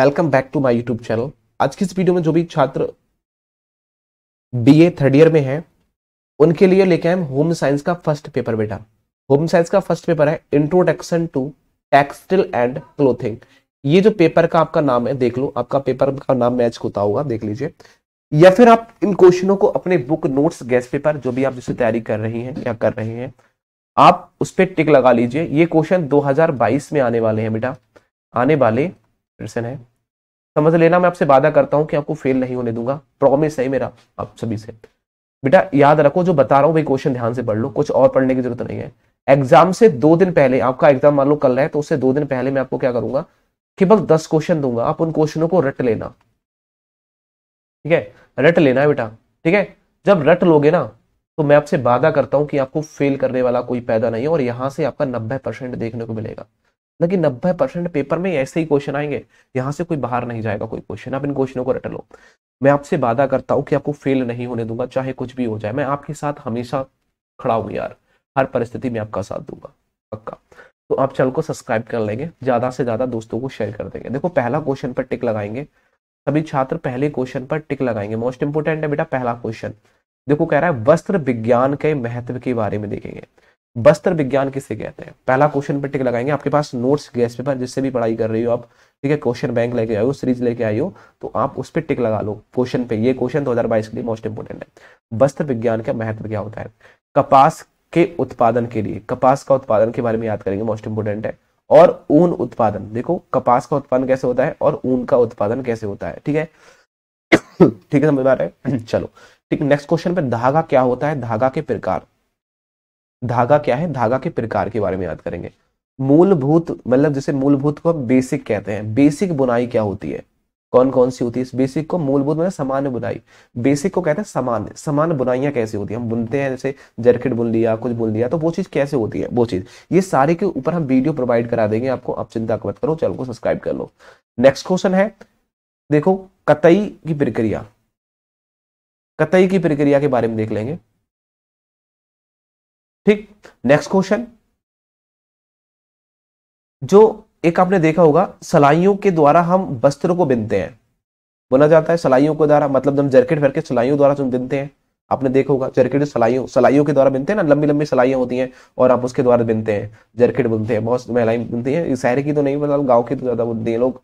welcome back to my YouTube channel आज की इस वीडियो में जो भी छात्र बीए थर्ड ईयर में है उनके लिए लेके आए होम साइंस का फर्स्ट पेपर बेटा होम साइंस का फर्स्ट पेपर है introduction to textile and clothing ये जो पेपर का आपका नाम है देख लो आपका पेपर का नाम मैच होता होगा देख लीजिए या फिर आप इन क्वेश्चनों को अपने बुक नोट्स गैस पेपर जो भी आप जिससे तैयारी कर रही हैं या कर रहे हैं आप उस पर टिक लगा लीजिए ये क्वेश्चन 2022 में आने वाले हैं बेटा आने वाले प्रश्न है समझ लेना मैं आपसे वादा करता हूं कि आपको फेल नहीं होने दूंगा प्रॉमिस है मेरा आप सभी से बेटा याद रखो जो बता रहा हूँ वही क्वेश्चन ध्यान से पढ़ लो कुछ और पढ़ने की जरूरत नहीं है एग्जाम से दो दिन पहले आपका एग्जाम मान लो कल है तो उससे दो दिन पहले मैं आपको क्या करूंगा केवल दस क्वेश्चन दूंगा आप उन क्वेश्चनों को रट लेना ठीक है रट लेना है बेटा ठीक है जब रट लोगे ना तो मैं आपसे वादा करता हूं कि आपको फेल करने वाला कोई पैदा नहीं है और यहां से आपका नब्बे परसेंट देखने को मिलेगा ना कि नब्बे परसेंट पेपर में ऐसे ही क्वेश्चन आएंगे यहाँ से कोई बाहर नहीं जाएगा कोई क्वेश्चन आप इन क्वेश्चनों को रट लो मैं आपसे वादा करता हूँ कि आपको फेल नहीं होने दूंगा चाहे कुछ भी हो जाए मैं आपके साथ हमेशा खड़ा हूँ यार हर परिस्थिति में आपका साथ दूंगा पक्का तो आप चैनल को सब्सक्राइब कर लेंगे ज़्यादा से ज़्यादा दोस्तों को शेयर कर देंगे देखो पहला क्वेश्चन पर टिक लगाएंगे सभी छात्र पहले क्वेश्चन पर टिक लगाएंगे मोस्ट इंपोर्टेंट है बेटा पहला क्वेश्चन देखो कह रहा है वस्त्र विज्ञान के महत्व के बारे में देखेंगे बस्तर विज्ञान किसे कहते हैं पहला क्वेश्चन पर टिक लगाएंगे आपके पास नोट्स गैस पेपर जिससे भी पढ़ाई कर रही हो आप ठीक है क्वेश्चन बैंक लेके आयो सीरीज लेके आई हो तो आप उस पर टिक लगा लो क्वेश्चन पे ये क्वेश्चन दो के लिए मोस्ट इंपोर्टेंट है वस्त्र विज्ञान का महत्व क्या होता है कपास के उत्पादन के लिए कपास का उत्पादन के बारे में याद करेंगे मोस्ट इंपोर्टेंट है और ऊन उत्पादन देखो कपास का उत्पादन कैसे होता है और ऊन का उत्पादन कैसे होता है ठीक है ठीक है समझ में आ रहा है चलो ठीक नेक्स्ट क्वेश्चन पे धागा क्या होता है धागा के प्रकार धागा क्या है धागा के प्रकार के बारे में याद करेंगे मूलभूत मतलब जैसे मूलभूत को बेसिक कहते हैं बेसिक बुनाई क्या होती है कौन कौन सी होती है इस बेसिक को मूलभूत मतलब सामान्य बुनाई बेसिक को कहते हैं सामान्य सामान्य बुनाइयां कैसे होती है हम बुनते हैं जैसे जर्केट बुन लिया कुछ बुन लिया तो वो चीज कैसे होती है वो चीज ये सारे के ऊपर हम वीडियो प्रोवाइड करा देंगे आपको आप चिंता मत करो चैनल को सब्सक्राइब कर लो नेक्स्ट क्वेश्चन है देखो कतई की प्रक्रिया कतई की प्रक्रिया के बारे में देख लेंगे ठीक नेक्स्ट क्वेश्चन जो एक आपने देखा होगा सलाइयों के द्वारा हम वस्त्र को बिनते हैं बोला जाता है सलाइयों के द्वारा मतलब हम जैकेट भर के सलाइयों द्वारा जो बिनते हैं आपने देखा होगा जैकेट सलाइयों सलाइयों के द्वारा बिनते हैं ना लंबी लंबी सलाइयां होती हैं और आप उसके द्वारा बिनते हैं जैकेट बुनते हैं बहुत महिलाएं बुनती हैं शहर की तो नहीं मतलब गाँव की तो ज्यादा बुनती है लोग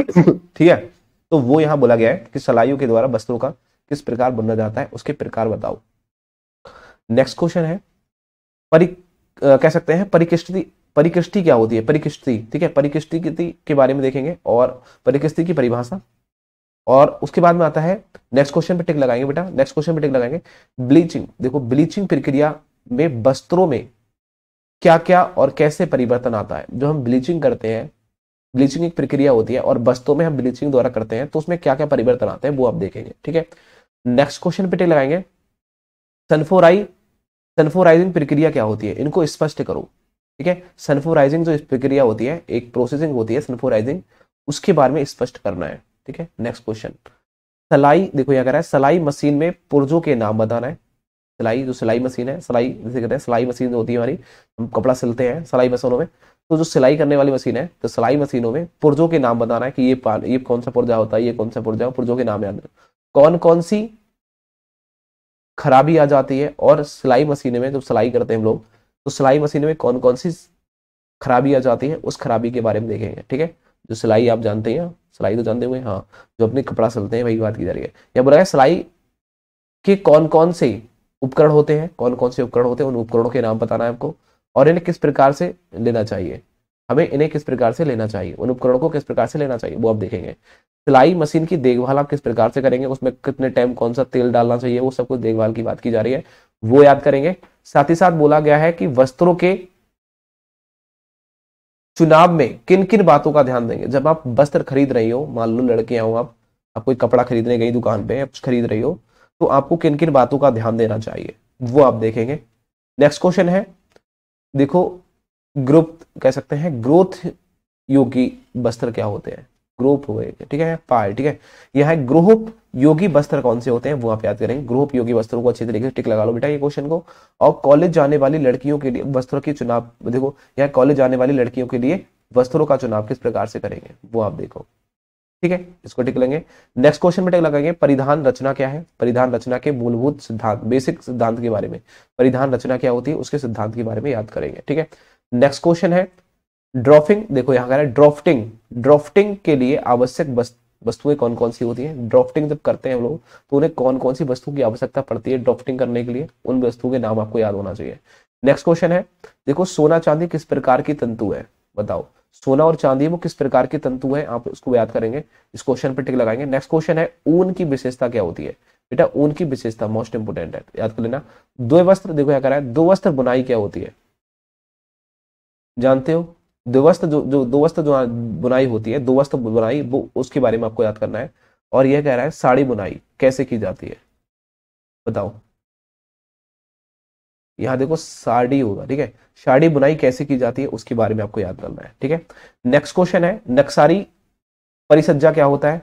ठीक है तो वो यहां बोला गया है कि सलाइयों के द्वारा वस्त्रों का किस प्रकार बुना जाता है उसके प्रकार बताओ नेक्स्ट क्वेश्चन है परि कह सकते हैं परिकृष्टि परिकृष्टि क्या होती है परिकृष्टि ठीक है परिकृष्टि के बारे में देखेंगे और परिकृष्टि की परिभाषा और उसके बाद में आता है नेक्स्ट क्वेश्चन पे टिक लगाएंगे बेटा नेक्स्ट क्वेश्चन पे टिक लगाएंगे ब्लीचिंग देखो ब्लीचिंग प्रक्रिया में वस्त्रों में क्या क्या और कैसे परिवर्तन आता है जो हम ब्लीचिंग करते हैं ब्लीचिंग एक प्रक्रिया होती है और वस्त्रों में हम ब्लीचिंग द्वारा करते हैं तो उसमें क्या क्या परिवर्तन आते हैं वो आप देखेंगे ठीक है नेक्स्ट क्वेश्चन पे टिक लगाएंगे सनफोराई सनफोराइजिंग प्रक्रिया क्या होती है इनको स्पष्ट करो ठीक है सनफोराइजिंग जो प्रक्रिया होती है एक प्रोसेसिंग होती है सनफोराइजिंग उसके बारे में स्पष्ट करना है ठीक है नेक्स्ट क्वेश्चन सलाई देखो यहाँ कह रहा है सलाई मशीन में पुर्जों के नाम बताना है सिलाई जो सिलाई मशीन है सिलाई जैसे कहते हैं सिलाई मशीन जो होती है हमारी हम कपड़ा सिलते हैं सिलाई मशीनों में तो जो सिलाई करने वाली मशीन है तो सिलाई मशीनों में पुर्जों के नाम बताना है कि ये ये कौन सा पुर्जा होता है ये कौन सा पुर्जा पुर्जों के नाम याद कौन कौन सी खराबी आ जाती है और सिलाई मशीन में जब सिलाई करते हैं हम लोग तो सिलाई मशीन में कौन कौन सी खराबी आ जाती है उस खराबी के बारे में देखेंगे ठीक है जो सिलाई आप जानते हैं सिलाई तो जानते हुए हाँ जो अपने कपड़ा सिलते हैं वही बात की जा रही है या बोला है सिलाई के कौन कौन से उपकरण होते हैं कौन कौन से उपकरण होते हैं उन उपकरणों के नाम बताना है आपको और इन्हें किस प्रकार से लेना चाहिए हमें इन्हें किस प्रकार से लेना चाहिए उन उपकरणों को किस प्रकार से लेना चाहिए वो आप देखेंगे सिलाई मशीन की देखभाल आप किस प्रकार से करेंगे उसमें कितने टाइम कौन सा तेल डालना चाहिए वो सब कुछ देखभाल की बात की जा रही है वो याद करेंगे साथ ही साथ बोला गया है कि वस्त्रों के चुनाव में किन किन बातों का ध्यान देंगे जब आप वस्त्र खरीद रही हो मान लो लड़कियां हो आप आप कोई कपड़ा खरीदने गई दुकान पे कुछ खरीद रही हो तो आपको किन किन बातों का ध्यान देना चाहिए वो आप देखेंगे नेक्स्ट क्वेश्चन है देखो ग्रुप कह सकते हैं ग्रोथ योगी वस्त्र क्या होते हैं ग्रुप हुए ठीक है पाए ठीक है यह है ग्रुप योगी वस्त्र कौन से होते हैं वो आप याद करेंगे ग्रुप योगी वस्त्रों को अच्छे तरीके से टिक लगा लो बेटा ये क्वेश्चन को और कॉलेज जाने वाली लड़कियों के लिए वस्त्रों की चुनाव देखो यहाँ कॉलेज जाने वाली लड़कियों के लिए वस्त्रों का चुनाव किस प्रकार से करेंगे वो आप देखो ठीक है इसको टिक लेंगे नेक्स्ट क्वेश्चन में टिक लगाएंगे परिधान रचना क्या है परिधान रचना के मूलभूत सिद्धांत बेसिक सिद्धांत के बारे में परिधान रचना क्या होती है उसके सिद्धांत के बारे में याद करेंगे ठीक है नेक्स्ट क्वेश्चन है ड्रॉफिंग देखो यहां कह रहा है ड्रॉफ्टिंग ड्रॉफ्टिंग के लिए आवश्यक वस्तुएं कौन कौन सी होती हैं ड्रॉफ्टिंग जब करते हैं हम लोग तो उन्हें कौन कौन सी वस्तु की आवश्यकता पड़ती है ड्रॉफ्टिंग करने के लिए उन वस्तुओं के नाम आपको याद होना चाहिए नेक्स्ट क्वेश्चन है देखो सोना चांदी किस प्रकार की तंतु है बताओ सोना और चांदी वो किस प्रकार की तंतु है आप उसको याद करेंगे इस क्वेश्चन पर टिक लगाएंगे नेक्स्ट क्वेश्चन है ऊन की विशेषता क्या होती है बेटा ऊन की विशेषता मोस्ट इंपोर्टेंट है याद कर लेना दो वस्त्र देखो क्या कह रहा है दो वस्त्र बुनाई क्या होती है जानते हो दुवस्त जो जो दुवस्त जो बुनाई होती है दुवस्त बुनाई वो उसके बारे में आपको याद करना है और यह कह रहा है साड़ी बुनाई कैसे की जाती है बताओ यहाँ देखो साड़ी होगा ठीक है साड़ी बुनाई कैसे की जाती है उसके बारे में आपको याद करना है ठीक है नेक्स्ट क्वेश्चन है नक्सारी परिसज्जा क्या होता है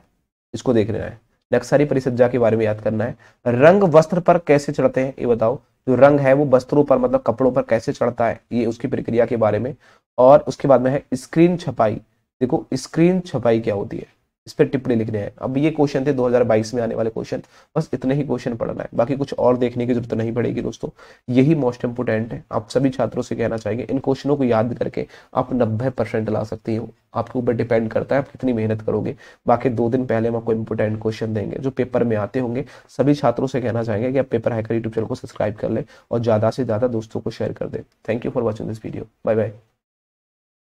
इसको देख लेना है नक्सारी परिसज्जा के बारे में याद करना है रंग वस्त्र पर कैसे चढ़ते हैं ये बताओ जो रंग है वो वस्त्रों पर मतलब कपड़ों पर कैसे चढ़ता है ये उसकी प्रक्रिया के बारे में और उसके बाद में है स्क्रीन छपाई देखो स्क्रीन छपाई क्या होती है इस पर टिप्पणी लिखने हैं अब ये क्वेश्चन थे 2022 में आने वाले क्वेश्चन बस इतने ही क्वेश्चन पढ़ना है बाकी कुछ और देखने की जरूरत नहीं पड़ेगी दोस्तों यही मोस्ट इंपोर्टेंट है आप सभी छात्रों से कहना चाहेंगे इन क्वेश्चनों को याद करके आप 90 परसेंट ला सकती हो आपके ऊपर डिपेंड करता है आप कितनी मेहनत करोगे बाकी दो दिन पहले हम आपको इंपोर्टेंट क्वेश्चन देंगे जो पेपर में आते होंगे सभी छात्रों से कहना चाहेंगे कि आप पेपर हैकर यूट्यूब चैनल को सब्सक्राइब कर लें और ज़्यादा से ज़्यादा दोस्तों को शेयर कर दें thank you for watching this video bye bye